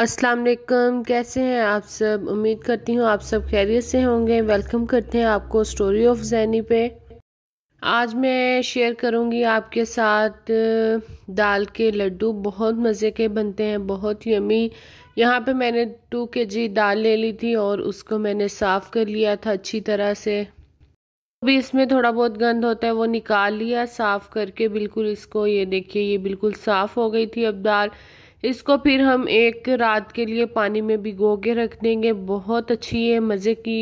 अस्सलाम वालेकुम कैसे हैं आप सब उम्मीद करती हूँ आप सब खैरियत से होंगे वेलकम करते हैं आपको स्टोरी ऑफ जैनी पे आज मैं शेयर करूँगी आपके साथ दाल के लड्डू बहुत मज़े के बनते हैं बहुत यमी यहाँ पे मैंने टू के जी दाल ले ली थी और उसको मैंने साफ़ कर लिया था अच्छी तरह से भी इसमें थोड़ा बहुत गंद होता है वो निकाल लिया साफ़ करके बिल्कुल इसको ये देखिए ये बिल्कुल साफ़ हो गई थी अब दाल इसको फिर हम एक रात के लिए पानी में भिगो के रख देंगे बहुत अच्छी है मज़े की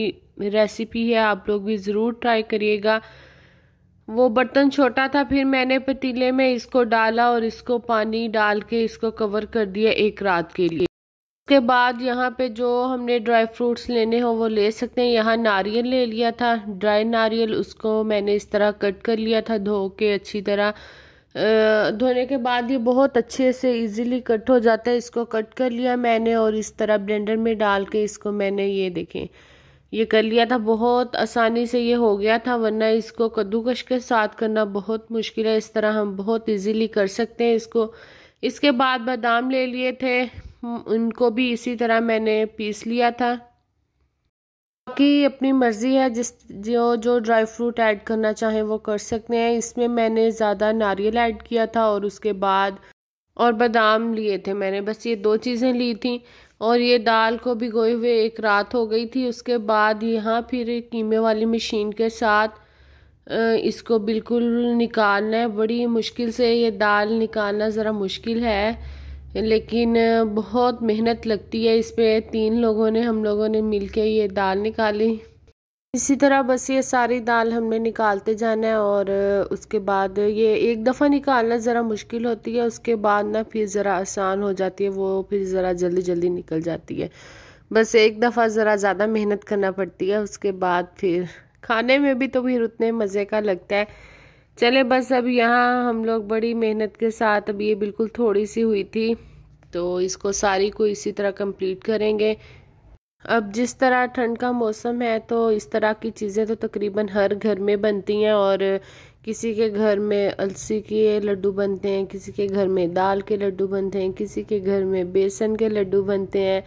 रेसिपी है आप लोग भी ज़रूर ट्राई करिएगा वो बर्तन छोटा था फिर मैंने पतीले में इसको डाला और इसको पानी डाल के इसको कवर कर दिया एक रात के लिए उसके बाद यहाँ पे जो हमने ड्राई फ्रूट्स लेने हो वो ले सकते हैं यहाँ नारियल ले लिया था ड्राई नारियल उसको मैंने इस तरह कट कर लिया था धो के अच्छी तरह धोने के बाद ये बहुत अच्छे से इजीली कट हो जाता है इसको कट कर लिया मैंने और इस तरह ब्लेंडर में डाल के इसको मैंने ये देखें ये कर लिया था बहुत आसानी से ये हो गया था वरना इसको कद्दूकश के साथ करना बहुत मुश्किल है इस तरह हम बहुत इजीली कर सकते हैं इसको इसके बाद बादाम ले लिए थे उनको भी इसी तरह मैंने पीस लिया था बाकी अपनी मर्ज़ी है जिस जो जो ड्राई फ्रूट ऐड करना चाहें वो कर सकते हैं इसमें मैंने ज़्यादा नारियल ऐड किया था और उसके बाद और बादाम लिए थे मैंने बस ये दो चीज़ें ली थी और ये दाल को भिगोए हुए एक रात हो गई थी उसके बाद यहाँ फिर कीमे वाली मशीन के साथ इसको बिल्कुल निकालना है बड़ी मुश्किल से ये दाल निकालना ज़रा मुश्किल है लेकिन बहुत मेहनत लगती है इस पर तीन लोगों ने हम लोगों ने मिल के ये दाल निकाली इसी तरह बस ये सारी दाल हमने निकालते जाना है और उसके बाद ये एक दफ़ा निकालना ज़रा मुश्किल होती है उसके बाद ना फिर ज़रा आसान हो जाती है वो फिर ज़रा जल्दी जल्दी निकल जाती है बस एक दफ़ा ज़रा ज़्यादा मेहनत करना पड़ती है उसके बाद फिर खाने में भी तो फिर उतने मज़े का लगता है चले बस अब यहाँ हम लोग बड़ी मेहनत के साथ अब ये बिल्कुल थोड़ी सी हुई थी तो इसको सारी को इसी तरह कंप्लीट करेंगे अब जिस तरह ठंड का मौसम है तो इस तरह की चीज़ें तो तकरीबन हर घर में बनती हैं और किसी के घर में अलसी के लड्डू बनते हैं किसी के घर में दाल के लड्डू बनते हैं किसी के घर में बेसन के लड्डू बनते हैं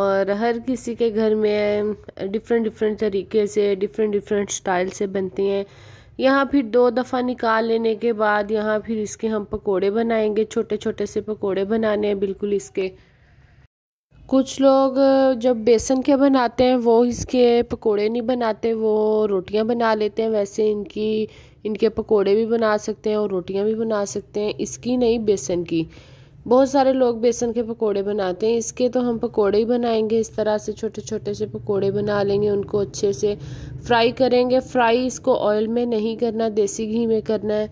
और हर किसी के घर में डिफरेंट डिफरेंट तरीके से डिफरेंट डिफरेंट स्टाइल से बनती हैं यहाँ फिर दो दफ़ा निकाल लेने के बाद यहाँ फिर इसके हम पकोड़े बनाएंगे छोटे छोटे से पकोड़े बनाने हैं बिल्कुल इसके कुछ लोग जब बेसन के बनाते हैं वो इसके पकोड़े नहीं बनाते वो रोटियाँ बना लेते हैं वैसे इनकी इनके पकोड़े भी बना सकते हैं और रोटियाँ भी बना सकते हैं इसकी नहीं बेसन की बहुत सारे लोग बेसन के पकोड़े बनाते हैं इसके तो हम पकोड़े ही बनाएंगे इस तरह से छोटे छोटे से पकोड़े बना लेंगे उनको अच्छे से फ्राई करेंगे फ्राई इसको ऑयल में नहीं करना देसी घी में करना है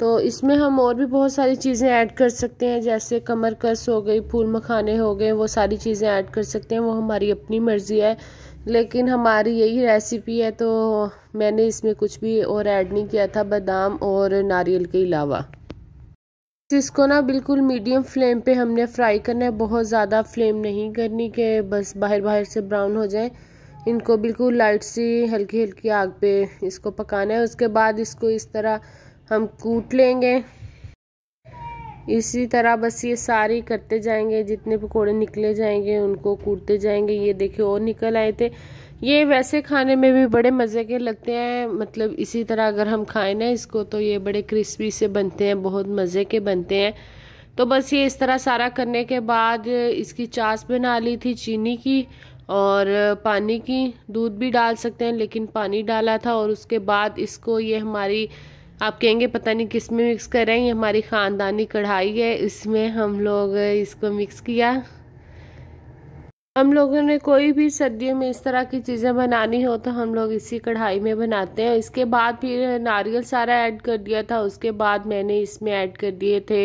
तो इसमें हम और भी बहुत सारी चीज़ें ऐड कर सकते हैं जैसे कमर कस हो गई फूल मखाने हो गए वो सारी चीज़ें ऐड कर सकते हैं वो हमारी अपनी मर्ज़ी है लेकिन हमारी यही रेसिपी है तो मैंने इसमें कुछ भी और ऐड नहीं किया था बादाम और नारियल के अलावा तो इसको ना बिल्कुल मीडियम फ्लेम पे हमने फ्राई करना है बहुत ज़्यादा फ्लेम नहीं करनी के बस बाहर बाहर से ब्राउन हो जाए इनको बिल्कुल लाइट सी हल्की हल्की आग पे इसको पकाना है उसके बाद इसको इस तरह हम कूट लेंगे इसी तरह बस ये सारे करते जाएंगे जितने पकोड़े निकले जाएंगे उनको कूटते जाएंगे ये देखे और निकल आए थे ये वैसे खाने में भी बड़े मज़े के लगते हैं मतलब इसी तरह अगर हम खाएं ना इसको तो ये बड़े क्रिस्पी से बनते हैं बहुत मज़े के बनते हैं तो बस ये इस तरह सारा करने के बाद इसकी चास बना ली थी चीनी की और पानी की दूध भी डाल सकते हैं लेकिन पानी डाला था और उसके बाद इसको ये हमारी आप कहेंगे पता नहीं किस में मिक्स कर रहे हैं ये हमारी ख़ानदानी कढ़ाई है इसमें हम लोग इसको मिक्स किया हम लोगों ने कोई भी सर्दियों में इस तरह की चीज़ें बनानी हो तो हम लोग इसी कढ़ाई में बनाते हैं इसके बाद फिर नारियल सारा ऐड कर दिया था उसके बाद मैंने इसमें ऐड कर दिए थे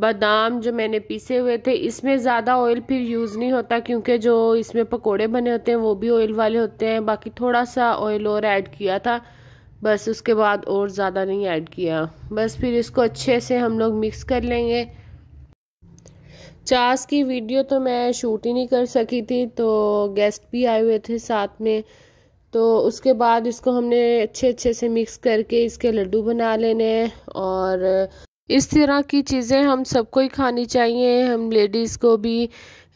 बादाम जो मैंने पीसे हुए थे इसमें ज़्यादा ऑयल फिर यूज़ नहीं होता क्योंकि जो इसमें पकोड़े बने होते हैं वो भी ऑयल वाले होते हैं बाकी थोड़ा सा ऑयल और ऐड किया था बस उसके बाद और ज़्यादा नहीं ऐड किया बस फिर इसको अच्छे से हम लोग मिक्स कर लेंगे चास की वीडियो तो मैं शूट ही नहीं कर सकी थी तो गेस्ट भी आए हुए थे साथ में तो उसके बाद इसको हमने अच्छे अच्छे से मिक्स करके इसके लड्डू बना लेने और इस तरह की चीज़ें हम सबको ही खानी चाहिए हम लेडीज़ को भी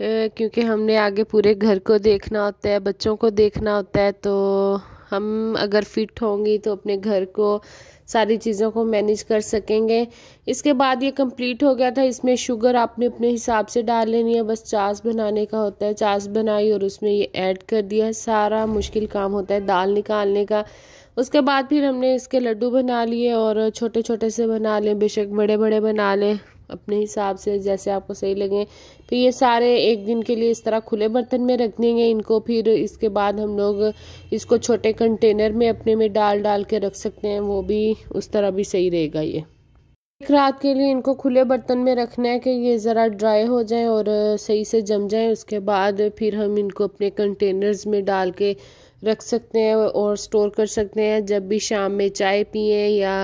क्योंकि हमने आगे पूरे घर को देखना होता है बच्चों को देखना होता है तो हम अगर फिट होंगी तो अपने घर को सारी चीज़ों को मैनेज कर सकेंगे इसके बाद ये कंप्लीट हो गया था इसमें शुगर आपने अपने हिसाब से डाल लेनी है बस चास बनाने का होता है चास बनाई और उसमें ये ऐड कर दिया है सारा मुश्किल काम होता है दाल निकालने का उसके बाद फिर हमने इसके लड्डू बना लिए और छोटे छोटे से बना लें बेशक बड़े बड़े बना लें अपने हिसाब से जैसे आपको सही लगे फिर तो ये सारे एक दिन के लिए इस तरह खुले बर्तन में रख देंगे इनको फिर इसके बाद हम लोग इसको छोटे कंटेनर में अपने में डाल डाल के रख सकते हैं वो भी उस तरह भी सही रहेगा ये एक रात के लिए इनको खुले बर्तन में रखना है कि ये ज़रा ड्राई हो जाए और सही से जम जाए उसके बाद फिर हम इनको अपने कंटेनर्स में डाल के रख सकते हैं और स्टोर कर सकते हैं जब भी शाम में चाय पिए या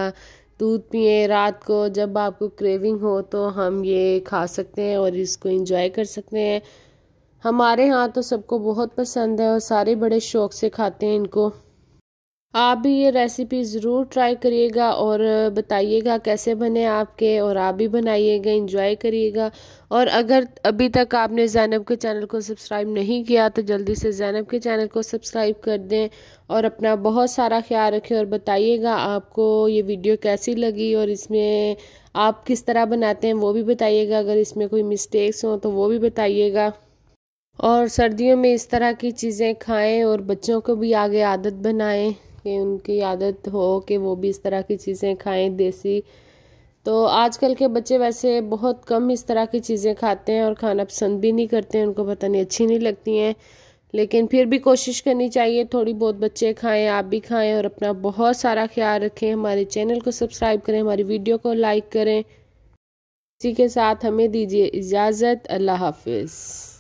दूध पिए रात को जब आपको क्रेविंग हो तो हम ये खा सकते हैं और इसको इंजॉय कर सकते हैं हमारे यहाँ तो सबको बहुत पसंद है और सारे बड़े शौक से खाते हैं इनको आप भी ये रेसिपी ज़रूर ट्राई करिएगा और बताइएगा कैसे बने आपके और आप भी बनाइएगा इंजॉय करिएगा और अगर अभी तक आपने जैनब के चैनल को सब्सक्राइब नहीं किया तो जल्दी से जैनब के चैनल को सब्सक्राइब कर दें और अपना बहुत सारा ख्याल रखें और बताइएगा आपको ये वीडियो कैसी लगी और इसमें आप किस तरह बनाते हैं वो भी बताइएगा अगर इसमें कोई मिस्टेक्स हों तो वो भी बताइएगा और सर्दियों में इस तरह की चीज़ें खाएं और बच्चों को भी आगे आदत बनाएं कि उनकी आदत हो कि वो भी इस तरह की चीज़ें खाएं देसी तो आजकल के बच्चे वैसे बहुत कम इस तरह की चीज़ें खाते हैं और खाना पसंद भी नहीं करते हैं उनको पता नहीं अच्छी नहीं लगती हैं लेकिन फिर भी कोशिश करनी चाहिए थोड़ी बहुत बच्चे खाएं आप भी खाएं और अपना बहुत सारा ख्याल रखें हमारे चैनल को सब्सक्राइब करें हमारी वीडियो को लाइक करें इसी के साथ हमें दीजिए इजाज़त अल्लाह हाफिज़